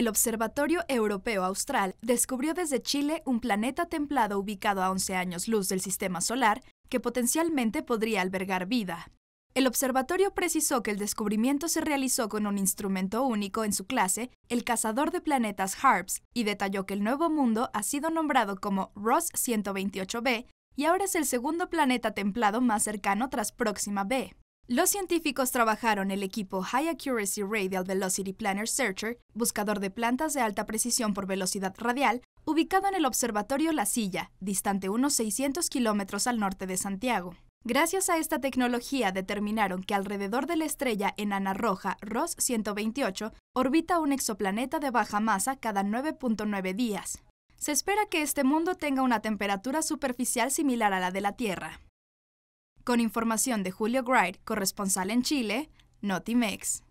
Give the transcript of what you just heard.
El Observatorio Europeo Austral descubrió desde Chile un planeta templado ubicado a 11 años luz del Sistema Solar que potencialmente podría albergar vida. El observatorio precisó que el descubrimiento se realizó con un instrumento único en su clase, el cazador de planetas HARPS, y detalló que el Nuevo Mundo ha sido nombrado como Ross 128b y ahora es el segundo planeta templado más cercano tras Próxima b. Los científicos trabajaron el equipo High Accuracy Radial Velocity Planner Searcher, buscador de plantas de alta precisión por velocidad radial, ubicado en el Observatorio La Silla, distante unos 600 kilómetros al norte de Santiago. Gracias a esta tecnología determinaron que alrededor de la estrella enana roja Ross 128 orbita un exoplaneta de baja masa cada 9.9 días. Se espera que este mundo tenga una temperatura superficial similar a la de la Tierra. Con información de Julio Gride, corresponsal en Chile, Notimex.